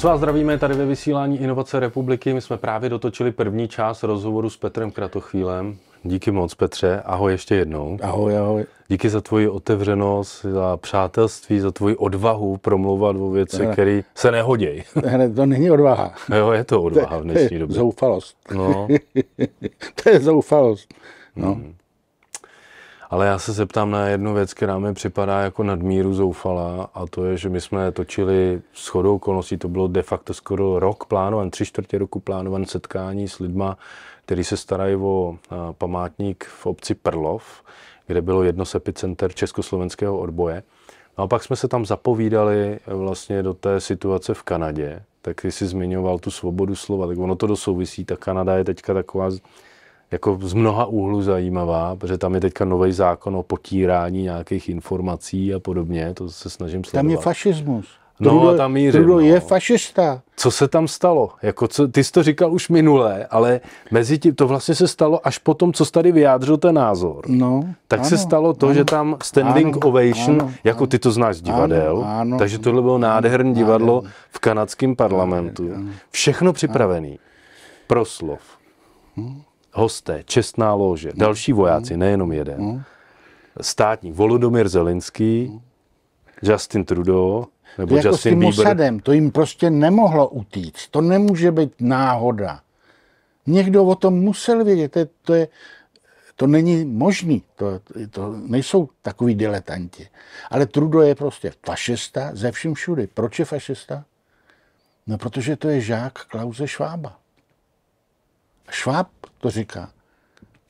Moc vás zdravíme tady ve vysílání Inovace republiky. My jsme právě dotočili první část rozhovoru s Petrem Kratochvílem. Díky moc, Petře. Ahoj ještě jednou. Ahoj, ahoj. Díky za tvoji otevřenost, za přátelství, za tvoji odvahu promlouvat o věci, které se nehodějí. Ne, to není odvaha. Jo, je to odvaha to, v dnešní době. Zoufalost. No. to je zoufalost. No. Hmm. Ale já se zeptám na jednu věc, která mi připadá jako nadmíru zoufalá, a to je, že my jsme točili s chodou okolností, to bylo de facto skoro rok plánovan, tři čtvrtě roku plánovan setkání s lidma, kteří se starají o památník v obci Prlov, kde bylo jedno z epicenter československého odboje. No a pak jsme se tam zapovídali vlastně do té situace v Kanadě, tak ty jsi zmiňoval tu svobodu slova, tak ono to dosouvisí, ta Kanada je teďka taková jako z mnoha úhlů zajímavá, protože tam je teďka nový zákon o potírání nějakých informací a podobně, to se snažím sledovat. Tam je fašismus. No Trudeau, a tam mířím. no. je fašista. Co se tam stalo? Jako, co, ty jsi to říkal už minule, ale mezi tím to vlastně se stalo až po tom, co jsi tady vyjádřil ten názor. No, tak ano, se stalo to, ano, že tam standing ano, ovation, ano, jako ano, ty to znáš z divadel, ano, ano, takže tohle bylo nádherné divadlo ano, v kanadském parlamentu. Ano, ano, Všechno připravené, Ano. Proslov. Hm? hosté, čestná lože, další vojáci, nejenom jeden, státní, Volodomir Zelinský, Justin Trudeau, nebo jako Justin s tím Bieber. Osadem, to jim prostě nemohlo utíct. To nemůže být náhoda. Někdo o tom musel vědět. To, je, to, je, to není možný. To, to nejsou takový diletanti. Ale Trudeau je prostě fašista ze vším všudy. Proč je fašista? No protože to je žák Klauze Švába. Schwab to říká.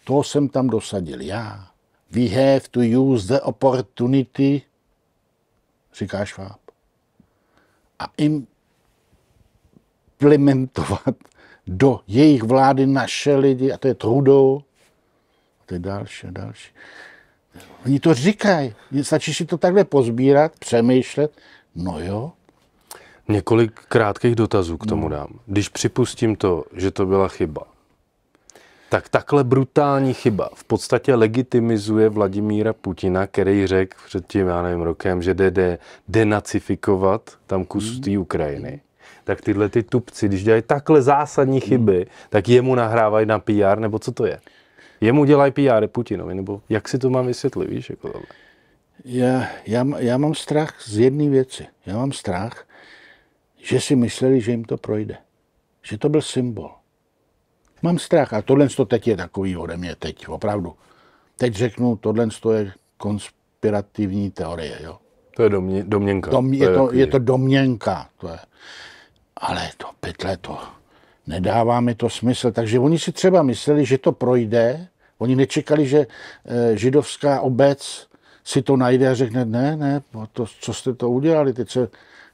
To jsem tam dosadil já. We have to use the opportunity, říká Schwab. A implementovat do jejich vlády naše lidi, a to je Trudeau, a to je další a další. Oni to říkají, stačí si to takhle pozbírat, přemýšlet, no jo. Několik krátkých dotazů k tomu hmm. dám. Když připustím to, že to byla chyba, tak takhle brutální chyba v podstatě legitimizuje Vladimíra Putina, který řekl před tím, já nevím, rokem, že jde, jde denacifikovat tam kus mm. té Ukrajiny. Tak tyhle ty tupci, když dělají takhle zásadní hmm. chyby, mm. tak jemu nahrávají na PR, nebo co to je? Jemu dělají PR Putinovi, nebo jak si to mám vysvětlit, víš? Jako Já, já, já mám strach z jedné věci. Já mám strach, že si mysleli, že jim to projde. Že to byl symbol Mám strach a tohle to teď je takový ode mě teď, opravdu. Teď řeknu, tohle to je konspirativní teorie, jo. To je domě, domněnka. Dom, je, to, je, to, je to domněnka, to je. Ale to pytle to, nedává mi to smysl. Takže oni si třeba mysleli, že to projde, oni nečekali, že eh, židovská obec si to najde a řekne, ne, ne, no to, co jste to udělali, teď se,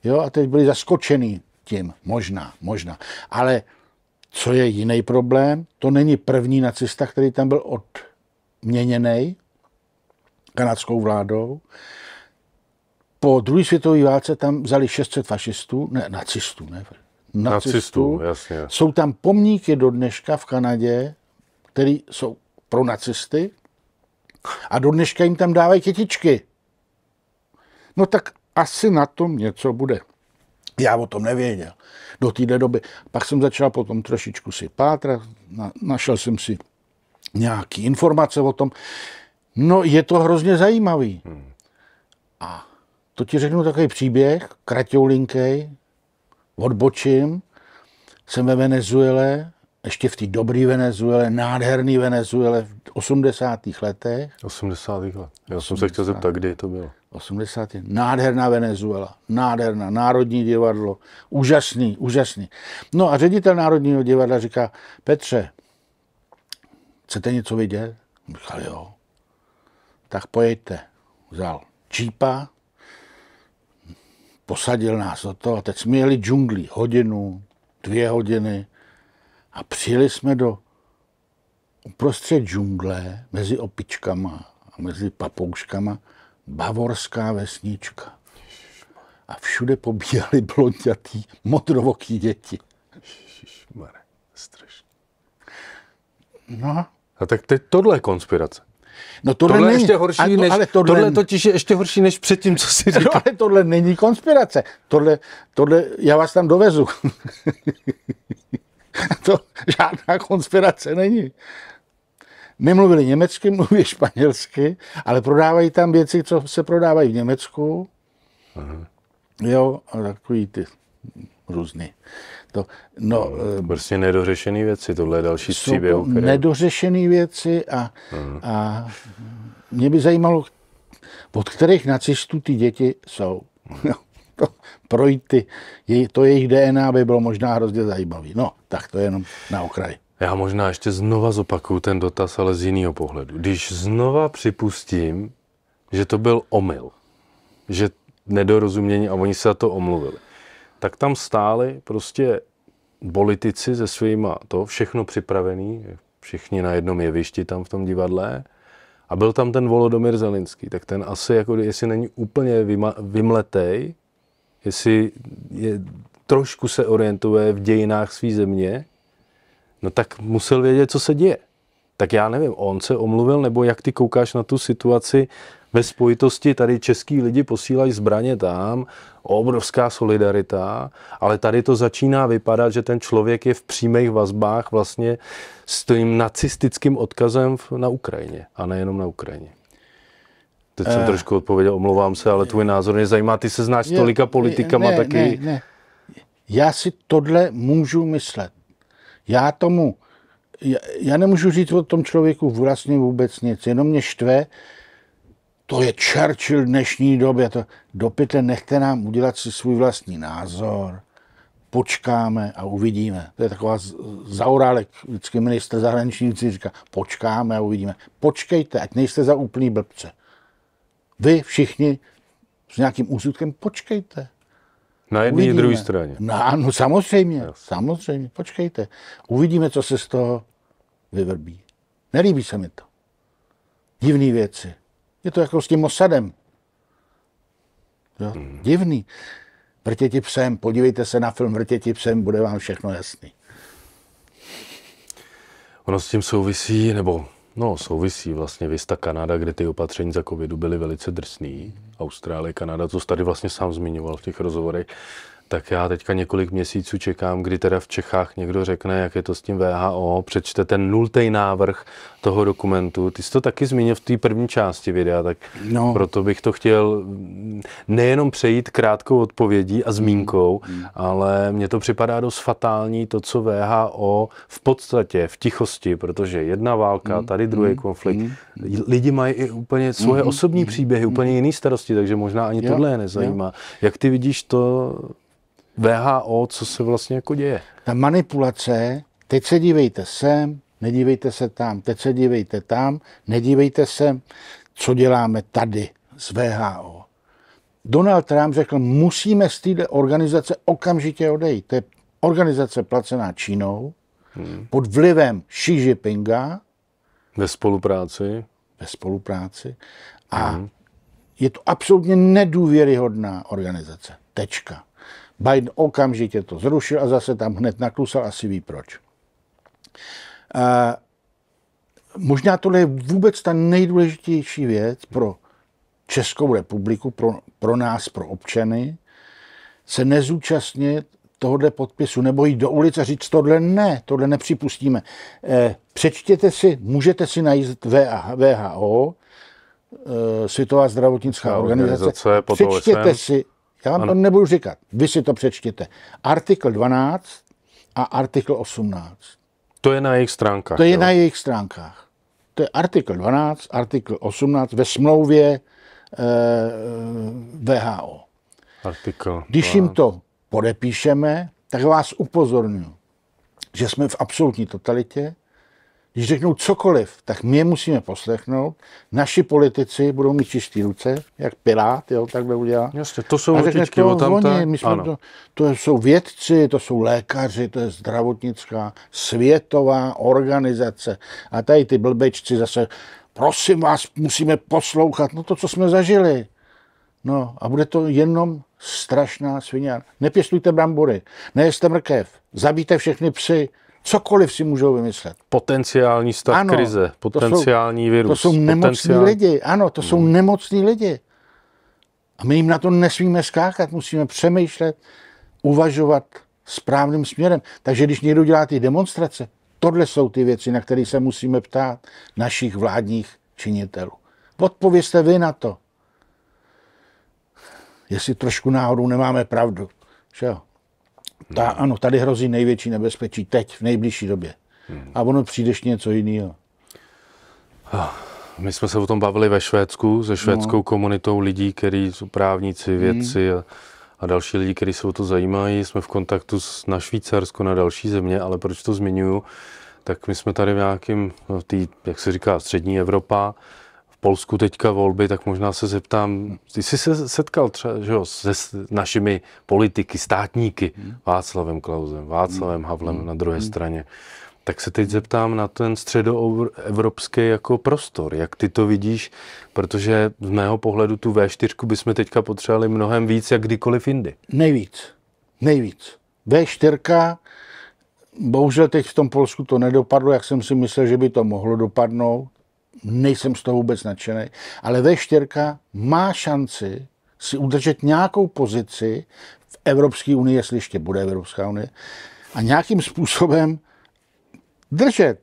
jo, a teď byli zaskočený tím, možná, možná. Ale co je jiný problém, to není první nacista, který tam byl odměněný kanadskou vládou. Po druhé světové válce tam vzali 600 fašistů, ne, nacistů, ne, nacistů. nacistů jasně. Jsou tam pomníky do dneška v Kanadě, které jsou pro nacisty a do dneška jim tam dávají kytičky. No tak asi na tom něco bude. Já o tom nevěděl do té doby. Pak jsem začal potom trošičku si pátrat, na, našel jsem si nějaké informace o tom. No, je to hrozně zajímavý. Hmm. A to ti řeknu takový příběh, kraťoulinkej, odbočím, jsem ve Venezuele, ještě v té dobré Venezuele, nádherný Venezuele v 80. letech. 80. let. Já 80. jsem se chtěl zeptat, kdy to bylo. 80. Nádherná Venezuela, nádherná, Národní divadlo, úžasný, úžasný. No a ředitel Národního divadla říká, Petře, chcete něco vidět? Říkal, jo. Tak pojďte. Vzal čípa, posadil nás do toho a teď jsme jeli džunglí hodinu, dvě hodiny a přijeli jsme do uprostřed džungle mezi opičkama a mezi papouškama bavorská vesnička. A všude pobíhali blondětý, modrovoký děti. Ježišmar, strašně. No. A tak teď tohle je konspirace. No tohle, tohle není. ještě horší, to, než, ale tohle, tohle totiž je ještě horší než předtím, co si no, říkal. No, ale tohle není konspirace. Tohle, tohle, já vás tam dovezu. to žádná konspirace není nemluvili německy, mluví španělsky, ale prodávají tam věci, co se prodávají v Německu. Aha. Jo, a takový ty různý. To, no, no, eh, prostě nedořešené věci, tohle je další z Které... Nedořešené věci a, a mě by zajímalo, od kterých nacistů ty děti jsou. to, projít ty, to jejich DNA by bylo možná hrozně zajímavé. No, tak to je jenom na okraji. Já možná ještě znova zopakuju ten dotaz, ale z jiného pohledu. Když znova připustím, že to byl omyl, že nedorozumění a oni se za to omluvili, tak tam stáli prostě politici se svýma to, všechno připravený, všichni na jednom jevišti tam v tom divadle, a byl tam ten Volodomir Zelinský, tak ten asi, jako, jestli není úplně vymletej, jestli je, trošku se orientuje v dějinách své země, No tak musel vědět, co se děje. Tak já nevím, on se omluvil, nebo jak ty koukáš na tu situaci ve spojitosti, tady český lidi posílají zbraně tam, obrovská solidarita, ale tady to začíná vypadat, že ten člověk je v přímých vazbách vlastně s tím nacistickým odkazem na Ukrajině a nejenom na Ukrajině. Teď jsem uh, trošku odpověděl, omlouvám se, ale tvůj názor mě zajímá. Ty se znáš je, tolika politikama ne, taky. Ne, ne. Já si tohle můžu myslet já tomu, já, já nemůžu říct o tom člověku vlastně vůbec nic, jenom mě štve, to je Churchill dnešní době, to, dopěte, nechte nám udělat si svůj vlastní názor, počkáme a uvidíme. To je taková zaurálek, vždycky minister zahraniční věcí říká, počkáme a uvidíme. Počkejte, ať nejste za úplný blbce. Vy všichni s nějakým úsudkem počkejte. Na jedné i druhé straně. No, no samozřejmě, Jasně. samozřejmě. Počkejte. Uvidíme, co se z toho vyvrbí. Nelíbí se mi to. Divné věci. Je to jako s tím osadem. Jo? Hmm. Divný. Vrtěti psem, podívejte se na film Vrtěti psem, bude vám všechno jasný. Ono s tím souvisí, nebo No, souvisí vlastně Vista Kanada, kde ty opatření za covidu byly velice drsný. Austrálie, Kanada, to jsi tady vlastně sám zmiňoval v těch rozhovorech tak já teďka několik měsíců čekám, kdy teda v Čechách někdo řekne, jak je to s tím VHO, přečte ten nultý návrh toho dokumentu. Ty jsi to taky zmínil v té první části videa, tak no. proto bych to chtěl mm, nejenom přejít krátkou odpovědí a zmínkou, mm, mm. ale mně to připadá dost fatální to, co VHO v podstatě v tichosti, protože jedna válka, mm. tady druhý mm. konflikt, mm. lidi mají i úplně svoje mm, mm. osobní mm. příběhy, mm. úplně jiný starosti, takže možná ani jo, tohle je nezajímá. Jo. Jak ty vidíš to VHO, co se vlastně jako děje. Ta manipulace, teď se dívejte sem, nedívejte se tam, teď se dívejte tam, nedívejte se, co děláme tady z VHO. Donald Trump řekl, musíme z této organizace okamžitě odejít. To je organizace placená Čínou, hmm. pod vlivem Xi Jinpinga. Ve spolupráci. Ve spolupráci. A hmm. je to absolutně nedůvěryhodná organizace. Tečka. Biden okamžitě to zrušil a zase tam hned naklusal, asi ví proč. A možná tohle je vůbec ta nejdůležitější věc pro Českou republiku, pro, pro nás, pro občany, se nezúčastnit tohle podpisu, nebo jít do ulice a říct, tohle ne, tohle nepřipustíme. Eh, přečtěte si, můžete si najít VHO, eh, Světová zdravotnická organizace, organizace přečtěte si já vám ano. to nebudu říkat. Vy si to přečtěte. Artikl 12 a artikl 18. To je na jejich stránkách. To je jo? na jejich stránkách. To je artikl 12, artikl 18 ve smlouvě eh, eh VHO. Artikl. Když jim to podepíšeme, tak vás upozorňuji, že jsme v absolutní totalitě, když řeknou cokoliv, tak my je musíme poslechnout. Naši politici budou mít čistý ruce, jak Pilát, jo, takhle udělá. Jasně, to jsou řekne, to, tam ta... my jsme to, to, jsou vědci, to jsou lékaři, to je zdravotnická světová organizace. A tady ty blbečci zase, prosím vás, musíme poslouchat, no to, co jsme zažili. No a bude to jenom strašná svině. Nepěstujte brambory, nejeste mrkev, zabijte všechny psy, Cokoliv si můžou vymyslet. Potenciální stav ano, krize, potenciální to jsou, virus. To jsou nemocní potenciál... lidi, ano, to jsou hmm. nemocní lidi. A my jim na to nesmíme skákat, musíme přemýšlet, uvažovat správným směrem. Takže když někdo dělá ty demonstrace, tohle jsou ty věci, na které se musíme ptát našich vládních činitelů. Odpovězte vy na to. Jestli trošku náhodou nemáme pravdu. Že jo? Ta, hmm. ano, tady hrozí největší nebezpečí teď, v nejbližší době. Hmm. A ono přijdeš něco jiného. My jsme se o tom bavili ve Švédsku, se švédskou no. komunitou lidí, kteří jsou právníci, hmm. vědci hmm. a, a další lidi, kteří se o to zajímají. Jsme v kontaktu s, na Švýcarsko, na další země, ale proč to zmiňuju? Tak my jsme tady v nějakém, no, jak se říká, střední Evropa, Polsku teďka volby, tak možná se zeptám, ty jsi se setkal třeba že jo, se našimi politiky, státníky, hmm. Václavem Klausem, Václavem hmm. Havlem hmm. na druhé straně. Tak se teď zeptám na ten středoevropský jako prostor, jak ty to vidíš, protože z mého pohledu tu V4 bychom teďka potřebovali mnohem víc, jak kdykoliv jindy. Nejvíc, nejvíc. V4, bohužel teď v tom Polsku to nedopadlo, jak jsem si myslel, že by to mohlo dopadnout nejsem z toho vůbec nadšený, ale V4 má šanci si udržet nějakou pozici v Evropské unii, jestli ještě bude Evropská unie, a nějakým způsobem držet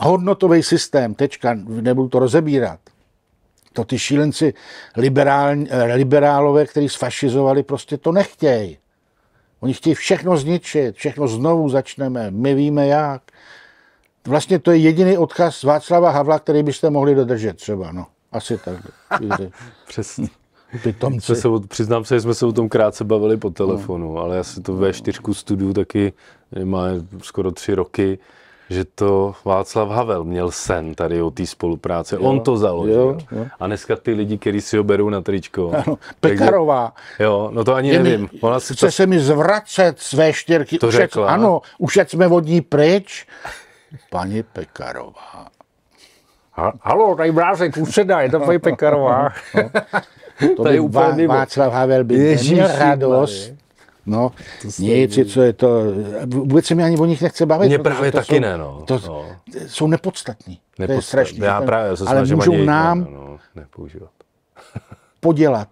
hodnotový systém, tečka, nebudu to rozebírat. To ty šílenci liberál, liberálové, kteří sfašizovali, prostě to nechtějí. Oni chtějí všechno zničit, všechno znovu začneme, my víme jak vlastně to je jediný odkaz Václava Havla, který byste mohli dodržet třeba, no. Asi tak. Přesně. Pitomci. se, přiznám se, že jsme se o tom krátce bavili po telefonu, no. ale já si to ve 4 studiu taky má skoro tři roky, že to Václav Havel měl sen tady o té spolupráce. Jo, On to založil. Jo, jo. A dneska ty lidi, kteří si ho berou na tričko. Ano, Pekarová. Takže, jo, no to ani je nevím. Ona si chce to, se mi zvracet své štěrky. To řekla. Ano, už jsme vodní pryč paní Pekarová. Ha, halo, tady se dá, je to paní Pekarová. No, no. to, to je úplně Vá, Václav Havel by Ježíši, neměl radost. No, nic, co je to, vůbec se mi ani o nich nechce bavit. Mně právě to taky jsou, ne, no. To no. jsou nepodstatní. nepodstatní. To je strašný. Já právě se ale můžou ani nám ne, no, no podělat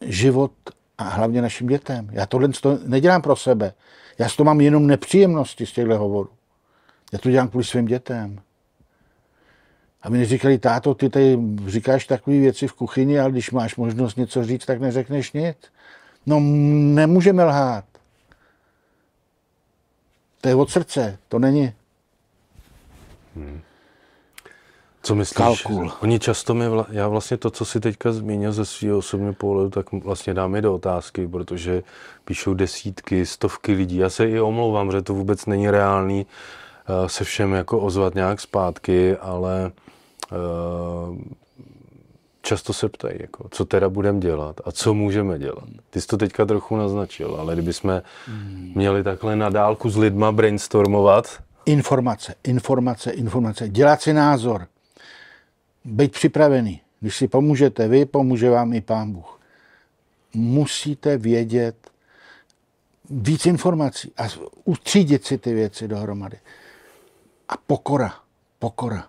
život a hlavně našim dětem. Já tohle to nedělám pro sebe. Já s to mám jenom nepříjemnosti z těchto hovorů. Já to dělám kvůli svým dětem. A mi říkali, táto, ty tady říkáš takové věci v kuchyni, ale když máš možnost něco říct, tak neřekneš nic. No nemůžeme lhát. To je od srdce, to není. Hmm. Co myslíš? Kalkul. Oni často mi, vla, já vlastně to, co si teďka zmínil ze svého osobního pohledu, tak vlastně dám je do otázky, protože píšou desítky, stovky lidí. Já se i omlouvám, že to vůbec není reálný Eh, se všem jako ozvat nějak zpátky, ale eh, často se ptají, jako, co teda budeme dělat a co můžeme dělat. Ty jsi to teďka trochu naznačil, ale kdybychom hmm. měli takhle na dálku s lidma brainstormovat. Informace, informace, informace. Dělat si názor. Být připravený. Když si pomůžete vy, pomůže vám i pán Bůh. Musíte vědět víc informací a utřídit si ty věci dohromady a pokora. Pokora.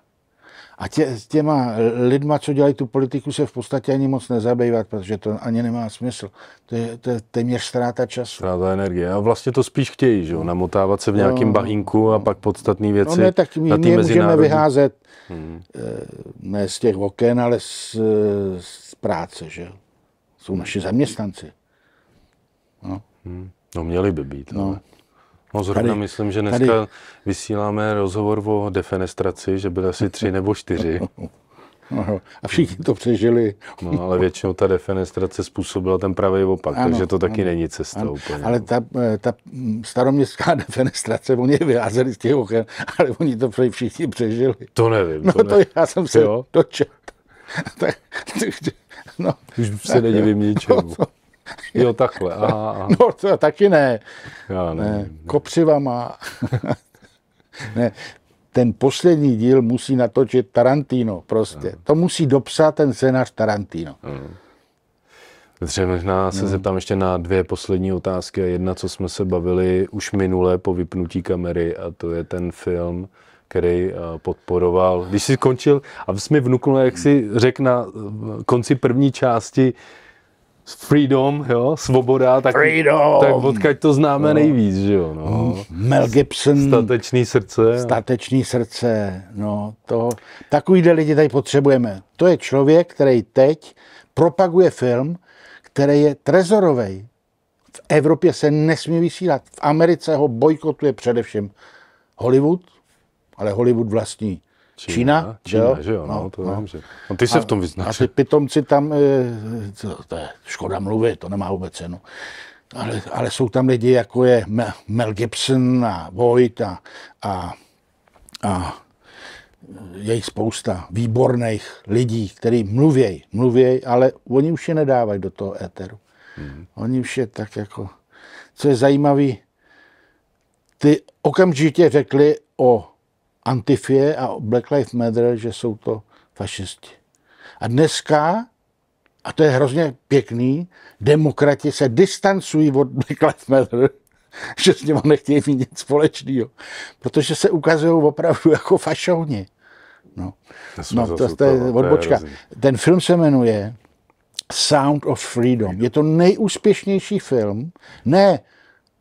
A tě, těma lidma, co dělají tu politiku, se v podstatě ani moc nezabývat, protože to ani nemá smysl. To je, to je téměř ztráta času. Ztráta energie. A vlastně to spíš chtějí, že jo? No. Namotávat se v nějakém no, bahínku a pak podstatné no, věci. No ne, tak my, na my můžeme vyházet hmm. Eh, ne z těch oken, ale z, eh, z práce, že jo? Jsou naši zaměstnanci. No. Hmm. no měli by být, no. ale... No zrovna tady, myslím, že dneska tady. vysíláme rozhovor o defenestraci, že byly asi tři nebo čtyři. a všichni to přežili. No, ale většinou ta defenestrace způsobila ten pravý opak, ano, takže to taky ano, není cestou. ano, úplně. Ale ta, eh, ta staroměstská defenestrace, oni je vyházeli z těch oken, ale oni to všichni přežili. To nevím. No to, to já jsem se dočetl. tak, no, Už se nedivím ničemu. No, to, Jo, takhle. Aha, aha. No, to taky ne. Já ne. ne. No. Kopřiva má. ne. Ten poslední díl musí natočit Tarantino prostě. Aha. No. To musí dopsat ten scénář Tarantino. Aha. No. Petře, možná se no. zeptám ještě na dvě poslední otázky. Jedna, co jsme se bavili už minule po vypnutí kamery, a to je ten film, který eh, podporoval. Když jsi končil, a jsi mi vnuknul, jak si řekl na eh, konci první části, Freedom, jo, svoboda, tak, Freedom. tak odkaď to známe no. nejvíc, že jo. No. no Mel Gibson. Statečný srdce. Statečný srdce, no to, takovýhle lidi tady potřebujeme. To je člověk, který teď propaguje film, který je trezorový. V Evropě se nesmí vysílat. V Americe ho bojkotuje především Hollywood, ale Hollywood vlastní Čína, Čína, jo? že jo, no, no to no. vím, že. No, ty se a, v tom vyznáš. A ty pitomci tam, to, eh, to je škoda mluvit, to nemá vůbec cenu. Ale, ale jsou tam lidi, jako je Mel Gibson a Void a, a, a je jich spousta výborných lidí, kteří mluvějí, mluvějí, ale oni už je nedávají do toho éteru. Mm. Oni už je tak jako... Co je zajímavé, ty okamžitě řekli o Antifie a Black Lives Matter, že jsou to fašisti. A dneska, a to je hrozně pěkný, demokrati se distancují od Black Lives Matter, že s nimi nechtějí mít nic společného, protože se ukazují opravdu jako fašovní. No, no to, no, to, to je odbočka. Ten film se jmenuje Sound of Freedom. Je to nejúspěšnější film. Ne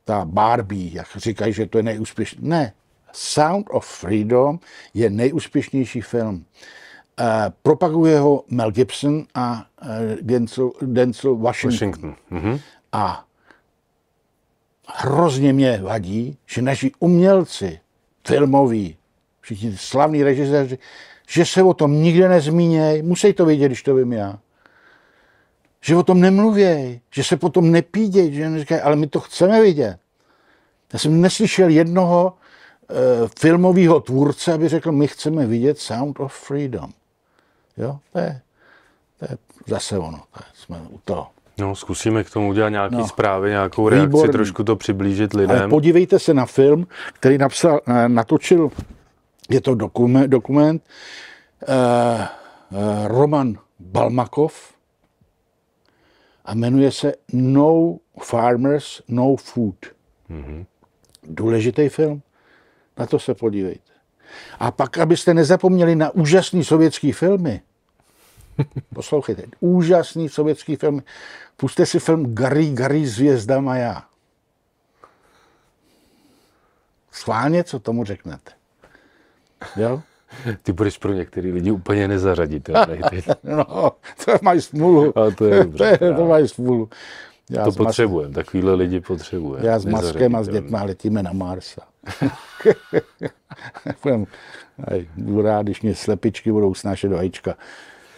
ta Barbie, jak říkají, že to je nejúspěšnější. Ne, Sound of Freedom je nejúspěšnější film. Eh, propaguje ho Mel Gibson a eh, Denzel, Denzel Washington. Washington. Mm-hmm. A hrozně mě vadí, že naši umělci filmoví, všichni slavní režiséři, že se o tom nikde nezmíněj, musí to vědět, když to vím já. Že o tom nemluvěj, že se potom nepíděj, že neříkají, ale my to chceme vidět. Já jsem neslyšel jednoho Eh, filmového tvůrce, aby řekl, my chceme vidět Sound of Freedom. Jo, to je, to je zase ono, to je, jsme u toho. No, zkusíme k tomu udělat nějaký no. zprávy, nějakou reakci, Výborný. trošku to přiblížit lidem. Ale podívejte se na film, který napsal, natočil, je to dokument, dokument eh, eh, Roman Balmakov a jmenuje se No Farmers, No Food. Mm-hmm. Důležitý film. Na to se podívejte. A pak, abyste nezapomněli na úžasný sovětský filmy, poslouchejte, úžasný sovětský film, puste si film Gary, Gary, zvězda Maja. Schválně, co tomu řeknete. Jo? Ty budeš pro některý lidi úplně nezařaditelný. no, to mají smůlu. A to je, dobře. to, je, to mají smůlu. Já to potřebujeme, takovýhle lidi potřebujeme. Já s Maskem a s dětma letíme na Marsa. budu rád, když mě slepičky budou snášet do hajíčka.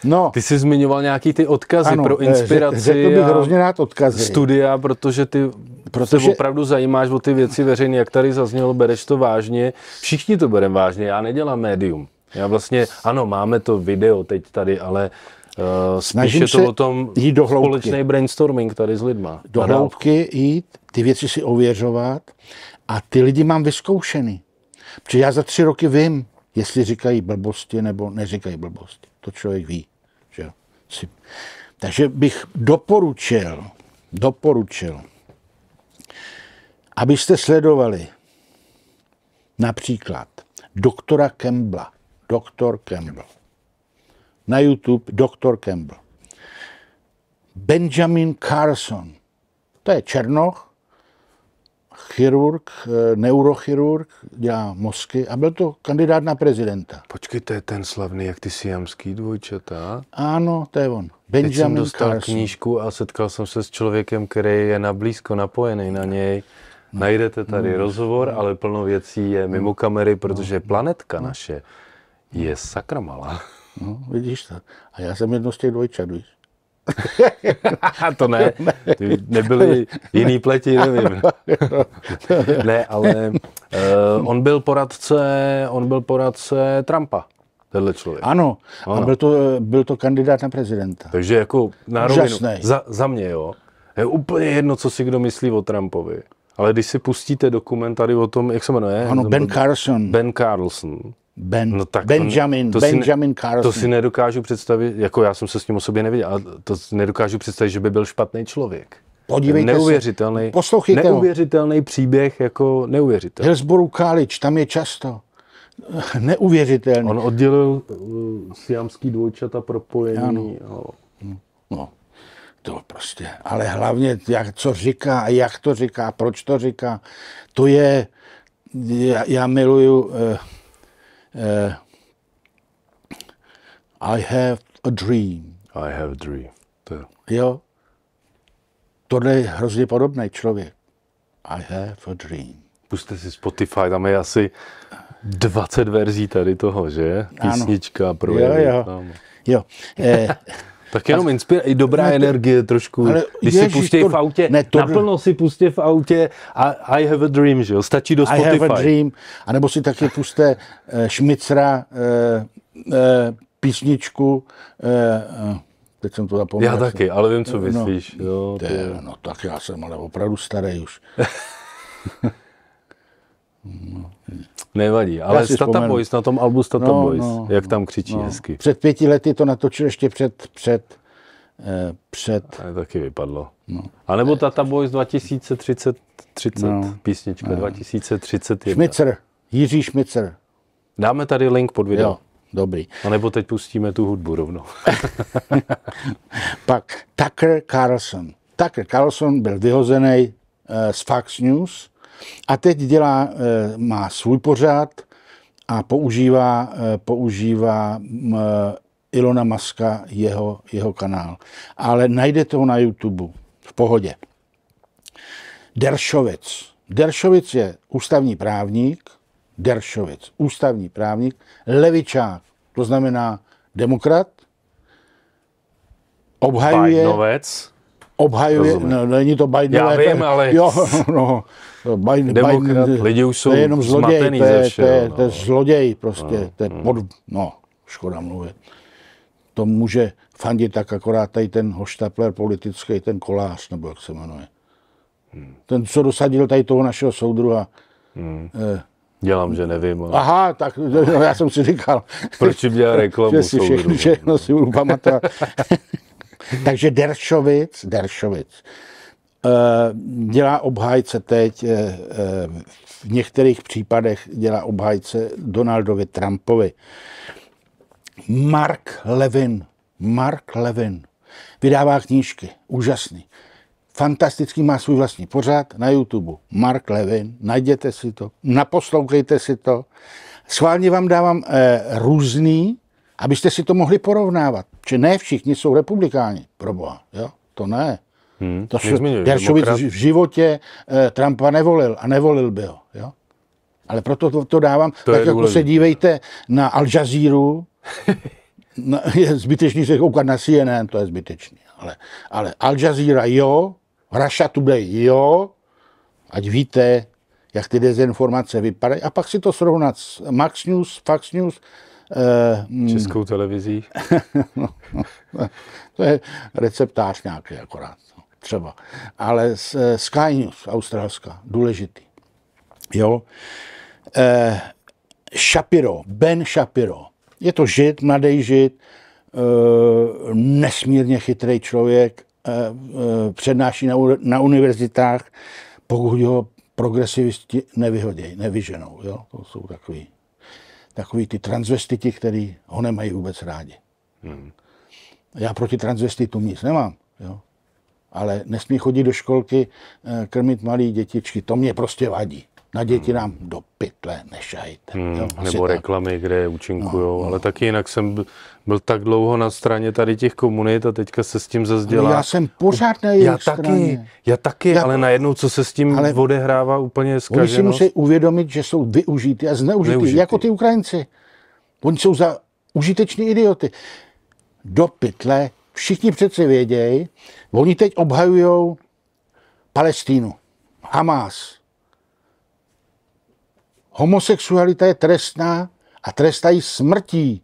No, ty jsi zmiňoval nějaký ty odkazy ano, pro eh, inspiraci. Řekl bych hrozně rád odkazy. Studia, protože ty protože... se opravdu zajímáš o ty věci veřejně, jak tady zaznělo, bereš to vážně. Všichni to bereme vážně, já nedělám médium. Já vlastně, ano, máme to video teď tady, ale Eh, Snažím se to o tom jít do hloubky. společný brainstorming tady s lidma. Do hloubky jít, ty věci si ověřovat a ty lidi mám vyzkoušený. Protože já za tři roky vím, jestli říkají blbosti nebo neříkají blbosti. To člověk ví. Že? Takže bych doporučil, doporučil, abyste sledovali například doktora Kembla, Doktor Campbell na YouTube Dr. Campbell. Benjamin Carson, to je Černoch, chirurg, eh, neurochirurg, dělá mozky a byl to kandidát na prezidenta. je ten slavný, jak ty siamský dvojčata? Ano, to je on. Benjamin Teď jsem dostal Carson. knížku a setkal jsem se s člověkem, který je na blízko napojený na něj. No. Najdete tady no. rozhovor, no. ale plno věcí je mimo kamery, protože no. planetka naše je sakra malá. No, vidíš to. A já jsem jedno z těch dvojčat, víš. to ne, ty nebyly jiný pleti, nevím. ne, ale uh, on byl poradce, on byl poradce Trumpa tenhle člověk. Ano, ano. a byl to, byl to kandidát na prezidenta. Takže jako na rovinu, za, za mě, jo, je úplně jedno, co si kdo myslí o Trumpovi. Ale když si pustíte dokument tady o tom, jak se jmenuje? Ano, Ben Carlson. Ben Carlson. Ben, no tak Benjamin, to, to Benjamin si, Carson. To si nedokážu představit, jako já jsem se s ním osobně neviděl, ale to si nedokážu představit, že by byl špatný člověk. Podívejte neuvěřitelný, se, poslouchejte Neuvěřitelný ho. příběh, jako neuvěřitelný. Hillsborough College, tam je často. Neuvěřitelný. On oddělil uh, siamský dvojčata propojení. Ano. Jo. No, to prostě, ale hlavně, jak, co říká, jak to říká, proč to říká, to je, já, já miluju... Uh, uh, I have a dream. I have a dream. To je. Jo. Tohle je hrozně podobný člověk. I have a dream. Puste si Spotify, tam je asi 20 verzí tady toho, že? Písnička, pro Jo, jo. Tam. jo. Eh, Tak jenom inspira i dobrá ne, energie trošku, ale když ježiš, si pustí to, v autě, ne, to, naplno si pustí v autě a I have a dream, že jo, stačí do Spotify. I have a dream, anebo si taky puste uh, šmicra, uh, uh, písničku, uh, teď jsem to zapomněl. Já taky, ale vím, co no, myslíš. No, jo, to... no tak já jsem ale opravdu starý už. no. Nevadí, ale Stata Boys, na tom albu Stata no, Boys, no, jak tam křičí no. hezky. Před pěti lety to natočil ještě před, před eh, před... A taky vypadlo. No. A nebo Tata Boys 2030, 30, no. písnička no. 2031. Šmicer, Jiří Šmicer. Dáme tady link pod video. Jo, dobrý. A nebo teď pustíme tu hudbu rovnou. Pak Tucker Carlson. Tucker Carlson byl vyhozený eh, z Fox News, a teď dělá, eh, má svůj pořád a používá, eh, používá eh, Ilona Maska jeho, jeho kanál. Ale najde to na YouTube v pohodě. Deršovic. Deršovic je ústavní právník, Deršovic, ústavní právník, levičák, to znamená demokrat, obhajuje... Bajnovec. Obhajuje, no, není to Bajnovec. Já vím, ale... Jo, no, No, Biden, Demokrat, Biden, lidi už jsou jenom zloděj, to je, všeho, to, je, no. Prostě, hmm, to je zloděj prostě, no, to je pod, no, škoda mluvit. To může fandit tak akorát tady ten hoštapler politický, ten kolář, nebo jak se jmenuje. Hmm. Ten, co dosadil tady toho našeho soudruha, hmm. Eh, Dělám, že nevím. Ale... Aha, tak no, no já jsem si říkal. Proč jim dělá reklamu? že si všechno, všechno si budu pamatovat. Takže Deršovic, Deršovic Eh, dělá obhájce teď, eh, eh, v některých případech dělá obhájce Donaldovi Trumpovi. Mark Levin, Mark Levin, vydává knížky, úžasný. Fantastický má svůj vlastní pořád na YouTube. Mark Levin, najděte si to, naposlouchejte si to. Schválně vám dávám eh, různý, abyste si to mohli porovnávat. Či ne všichni jsou republikáni, proboha, jo, to ne. Hmm, to jsou Deršovic v životě eh, Trumpa nevolil a nevolil by ho. Jo? Ale proto to, to dávám. To tak jako důležitý. se dívejte na Al Jazeera, na, je zbytečný se koukat na CNN, to je zbytečný. Ale, ale Al Jazeera jo, Russia Today jo, ať víte, jak ty dezinformace vypadají. A pak si to srovnat s Max News, Fox News, Uh, Českou televizí. No, no, no, to je receptář nějaký akorát. No třeba, ale eh, Sky News australská, důležitý. Jo? Eh, Shapiro, Ben Shapiro, je to žid, mladý žid, eh, nesmírně chytrý člověk, eh, eh, přednáší na, na univerzitách, pokud ho progresivisti nevyhodějí, nevyženou. Jo? To jsou takový, takový ty transvestiti, který ho nemají vůbec rádi. Hmm. Já proti transvestitům nic nemám. Jo? ale nesmí chodit do školky eh, krmit malé dětičky. To mě prostě vadí. Na děti hmm. nám do pytle nešajte. Hmm, nebo tak. reklamy, kde účinkují. No, no. Ale taky jinak jsem byl tak dlouho na straně tady těch komunit a teďka se s tím zazdělá. No, já jsem pořád na jejich já straně. taky, Já taky, já, ale najednou, co se s tím ale odehrává úplně zkaženost. Oni si musí uvědomit, že jsou využity a zneužití, Neužitý. jako ty Ukrajinci. Oni jsou za užiteční idioty. Do pytle všichni přece vědějí, oni teď obhajují Palestínu, Hamas. Homosexualita je trestná a trestají smrtí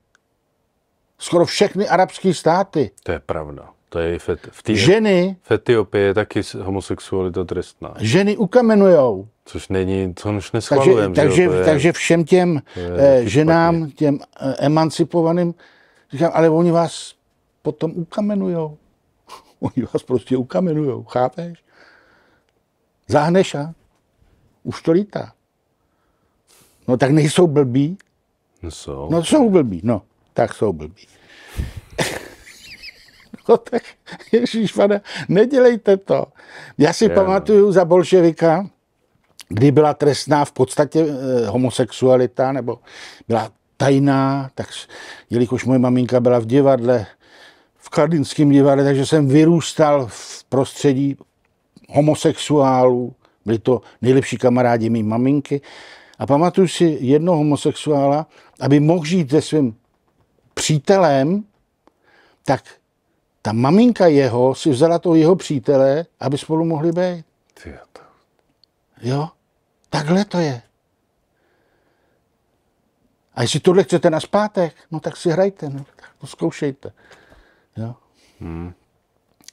skoro všechny arabské státy. To je pravda. To je v, v, tý, ženy, v Etiopii je taky homosexualita trestná. Ženy ukamenujou. Což není, to už neschvalujeme. Takže, takže, je, takže všem těm je, eh, ženám, těm eh, emancipovaným, říkám, ale oni vás potom ukamenujou. Oni vás prostě ukamenujou, chápeš? Zahneš a už to lítá. No tak nejsou blbí? No jsou. No jsou blbí, no. Tak jsou blbí. no tak, ježišvada, nedělejte to. Já si Je, no. pamatuju no. za bolševika, kdy byla trestná v podstatě eh, homosexualita, nebo byla tajná, tak jelikož moje maminka byla v divadle, v Karlínském divadle, takže jsem vyrůstal v prostředí homosexuálů, byli to nejlepší kamarádi mý maminky. A pamatuju si jednoho homosexuála, aby mohl žít se svým přítelem, tak ta maminka jeho si vzala toho jeho přítele, aby spolu mohli být. Jo, takhle to je. A jestli tohle chcete na zpátek, no tak si hrajte, no, tak to zkoušejte. Ja? Hmm.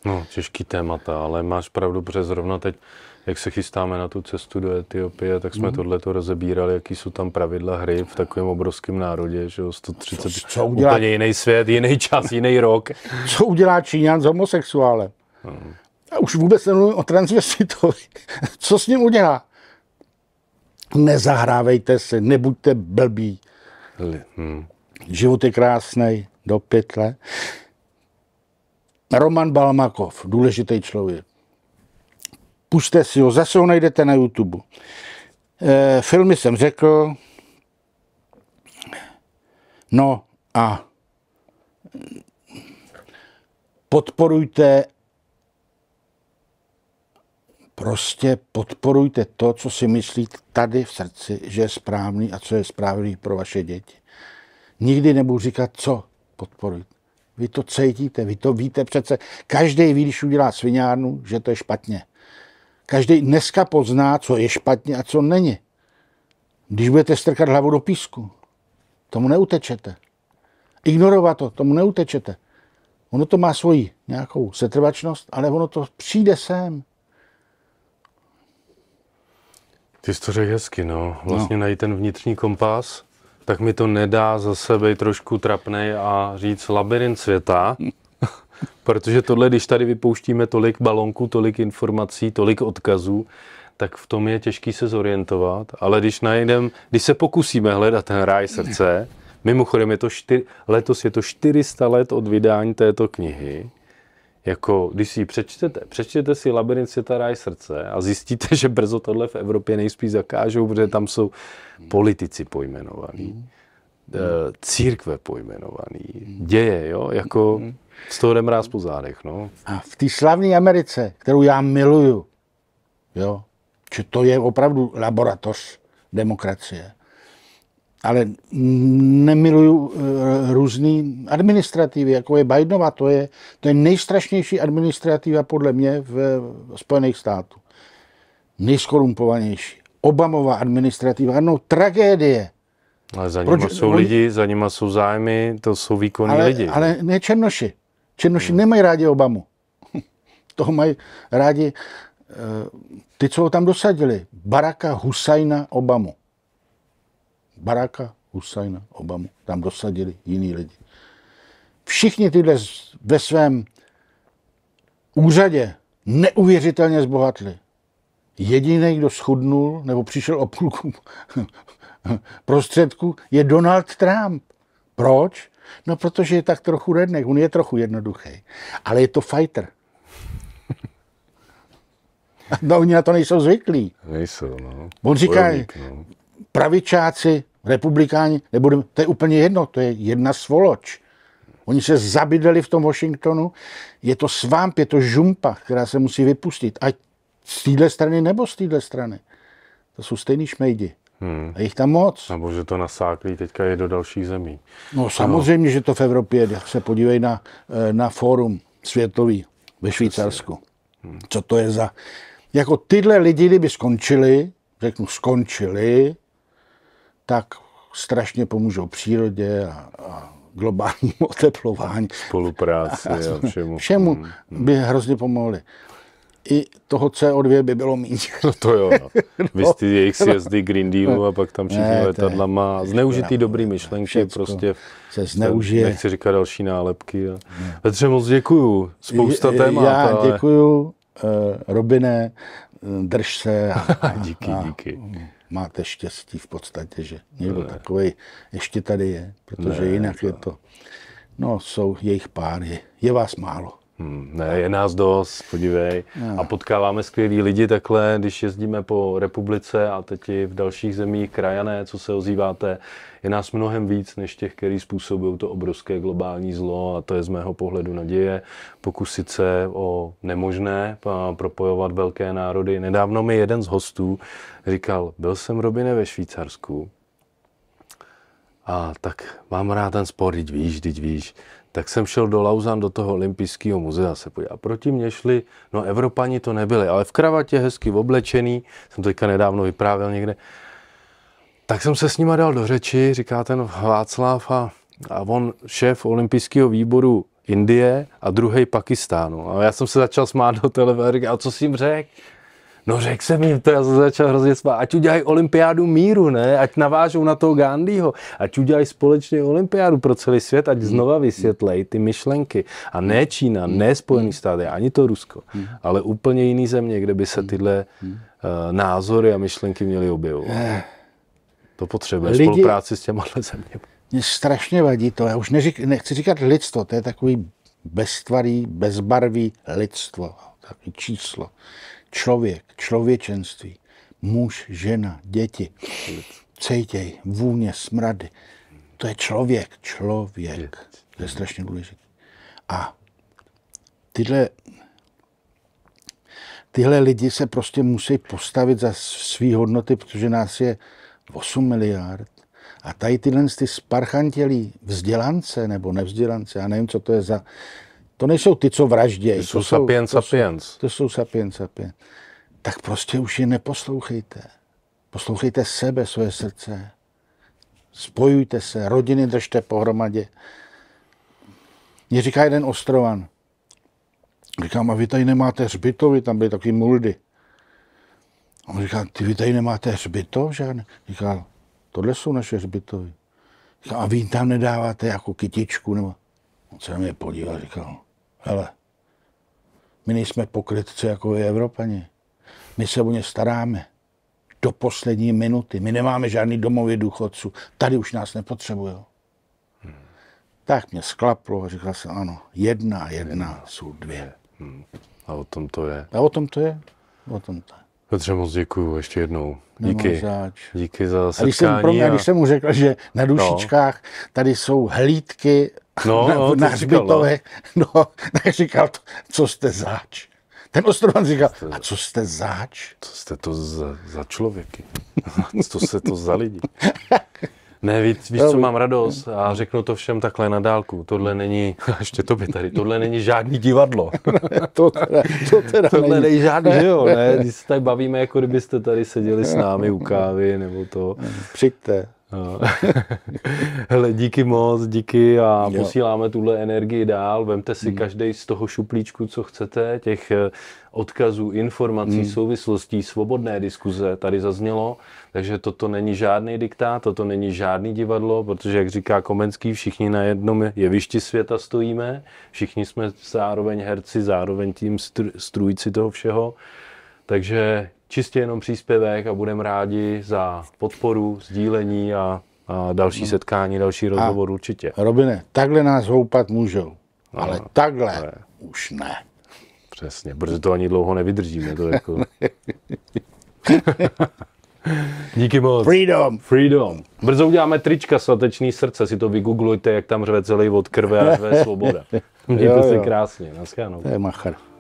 No, těžký témata, ale máš pravdu, protože zrovna teď, jak se chystáme na tu cestu do Etiopie, tak jsme hmm. tohle to rozebírali, jaký jsou tam pravidla hry v takovém obrovském národě, že jo, 130, co, co udělá... úplně jiný svět, jiný čas, jiný rok. Co udělá Číňan s homosexuálem? Hmm. Já už vůbec nemluvím o transvestitovi. Co s ním udělá? Nezahrávejte se, nebuďte blbí. Hmm. Život je krásný, do pytle. Roman Balmakov, důležitý člověk. Puste si ho, zase ho najdete na YouTube. E, filmy jsem řekl, no a podporujte prostě podporujte to, co si myslíte tady v srdci, že je správný a co je správný pro vaše děti. Nikdy nebudu říkat, co podporujte. Vy to cítíte, vy to víte přece. Každý ví, když udělá sviňárnu, že to je špatně. Každý dneska pozná, co je špatně a co není. Když budete strkat hlavu do písku, tomu neutečete. Ignorovat to, tomu neutečete. Ono to má svoji nějakou setrvačnost, ale ono to přijde sem. Ty jsi to řekl hezky, no. Vlastně no. najít ten vnitřní kompas tak mi to nedá za sebe trošku trapnej a říct labirint světa, protože tohle, když tady vypouštíme tolik balonků, tolik informací, tolik odkazů, tak v tom je těžký se zorientovat, ale když najdem, když se pokusíme hledat ten ráj srdce, mimochodem je to čtyř, letos je to 400 let od vydání této knihy, jako když si ji přečtete, přečtete si Labirint světa ráj srdce a zjistíte, že brzo tohle v Evropě nejspíš zakážou, protože tam jsou hmm. politici pojmenovaní, hmm. eh, církve pojmenovaný, hmm. děje, jo, jako s toho jdem ráz po zádech, no. A v té slavné Americe, kterou já miluju, jo, že to je opravdu laboratoř demokracie ale nemiluju eh, různý administrativy, jako je Bidenova, to je, to je nejstrašnější administrativa podle mě v Spojených států. Nejskorumpovanější. Obamova administrativa, ano, tragédie. Ale za nima jsou on, lidi, za nima jsou zájmy, to jsou výkonní ale, lidi. Ale ne Černoši. Černoši hmm. nemají rádi Obamu. Toho mají rádi eh, ty, co ho tam dosadili. Baraka, Husajna, Obamu. Baraka, Husajna, Obamu, tam dosadili jiní lidi. Všichni tyhle ve svém úřadě neuvěřitelně zbohatli. Jediný, kdo schudnul nebo přišel o půlku prostředku, je Donald Trump. Proč? No, protože je tak trochu rednek, on je trochu jednoduchý, ale je to fighter. No, oni na to nejsou zvyklí. Nejsou, no. On říká, Bojovník, no pravičáci, republikáni, nebudem, to je úplně jedno, to je jedna svoloč. Oni se zabydleli v tom Washingtonu, je to svamp, je to žumpa, která se musí vypustit, ať z téhle strany nebo z téhle strany. To jsou stejný šmejdi. Hmm. A jich tam moc. Nebo že to nasáklí teďka i do dalších zemí. No samozřejmě, no. že to v Evropě je. Se podívej na, eh, na fórum světový ve Švýcarsku. Hmm. Co to je za... Jako tyhle lidi, kdyby skončili, řeknu skončili, tak strašně pomůžou přírodě a, a globálnímu oteplování. Spolupráci a, a všemu. Všemu hmm, hmm. by hrozně pomohli. I toho CO2 by bylo méně. No to jo. No. no. Vy jste jejich sjezdy Green Dealu a pak tam všichni letadla má zneužitý no, dobrý myšlenky. Všecko prostě se zneužije. Nechci říkat další nálepky. A... Petře, moc děkuju. Spousta témat. Já ale... děkuju. Eh, Robine, eh, drž se. A, díky, a, díky máte štěstí v podstatě, že někdo je. takový ještě tady je, protože ne, jinak to. je to, no jsou jejich pár, je, je vás málo. Hmm, ne, je nás dost, podívej. A potkáváme skvělí lidi takhle, když jezdíme po republice a teď i v dalších zemích, krajané, co se ozýváte, je nás mnohem víc než těch, který způsobují to obrovské globální zlo a to je z mého pohledu naděje pokusit se o nemožné propojovat velké národy. Nedávno mi jeden z hostů říkal, byl jsem Robine ve Švýcarsku, a tak mám rád ten sport, teď víš, teď víš tak jsem šel do Lauzan, do toho olympijského muzea se podívat. A proti mě šli, no Evropani to nebyli, ale v kravatě hezky oblečený, jsem to teďka nedávno vyprávěl někde. Tak jsem se s nima dal do řeči, říká ten Václav a, a on šéf olympijského výboru Indie a druhý Pakistánu. A já jsem se začal smát do televize a co si jim řekl? No řekl jsem jim to, já jsem začal hrozně spát. Ať udělají olympiádu míru, ne? Ať navážou na toho Gandhiho. Ať udělají společně olympiádu pro celý svět, ať znova vysvětlej ty myšlenky. A ne Čína, ne Spojený státy, ani to Rusko, ale úplně jiný země, kde by se tyhle uh, názory a myšlenky měly objevovat. Eh. To potřebuje Lidi... spolupráci s těma zeměmi. Mě strašně vadí to. Já už neřík, nechci říkat lidstvo, to je takový beztvarý, bezbarvý lidstvo. No, takový číslo člověk, člověčenství, muž, žena, děti, cejtěj, vůně, smrady. To je člověk, člověk. To je strašně důležité. A tyhle, tyhle lidi se prostě musí postavit za své hodnoty, protože nás je 8 miliard. A tady tyhle ty sparchantělí vzdělance nebo nevzdělance, já nevím, co to je za to nejsou ty, co vraždějí. To jsou to sapiens jsou, to sapiens. Jsou, to jsou sapiens sapiens. Tak prostě už je neposlouchejte. Poslouchejte sebe, svoje srdce. Spojujte se, rodiny držte pohromadě. Mně říká jeden ostrovan. Říkám, a vy tady nemáte hřbitovy, tam byly takový muldy. A on říká, ty vy tady nemáte hřbitov žádný? Říká, tohle jsou naše hřbitovy. Říkám, a vy tam nedáváte jako kytičku nebo... On se na mě podíval a říkal, hele, my nejsme pokrytci jako vy Evropani. My se o ně staráme do poslední minuty. My nemáme žádný domově důchodců. Tady už nás nepotřebují. Hmm. Tak mě sklaplo a říkal jsem, ano, jedna a jedna, hmm. jsou dvě. Hmm. A o tom to je. A o tom to je. O tom to je. Petře, moc děkuju ještě jednou. Díky. Díky za setkání. A když jsem, pro mě, a... když jsem mu řekl, že na no. dušičkách tady jsou hlídky No, na, no, na říkal, No. no, tak říkal, co jste zač. Ten Ostrovan říkal, a co jste zač? Co jste to za, za člověky? co se to za lidi? Ne, víc, víš, co mám radost a řeknu to všem takhle na dálku. Tohle není, ještě to by tady, tohle není žádný divadlo. to teda, to teda tohle není, není žádný, že jo, ne? Když se tady bavíme, jako kdybyste tady seděli s námi u kávy nebo to. Přijďte. No. Hele, díky moc, díky a jo. posíláme tuhle energii dál. Vemte si mm. každý z toho šuplíčku, co chcete, těch eh, odkazů, informací, mm. souvislostí, svobodné diskuze tady zaznělo. Takže toto není žádný diktát, toto není žádný divadlo, protože, jak říká Komenský, všichni na jednom jevišti světa stojíme, všichni jsme zároveň herci, zároveň tím strůjci toho všeho. Takže čistě jenom příspěvek a budeme rádi za podporu, sdílení a, a další no. setkání, další rozhovor a určitě. Robine, takhle nás houpat můžou, no, ale takhle ne. už ne. Přesně, protože to ani dlouho nevydržíme. To jako... Díky moc. Freedom. Freedom. Brzo uděláme trička svatečný srdce, si to vygooglujte, jak tam řve celý od krve a svoboda. Mějte se krásně, naschánou. To je machar.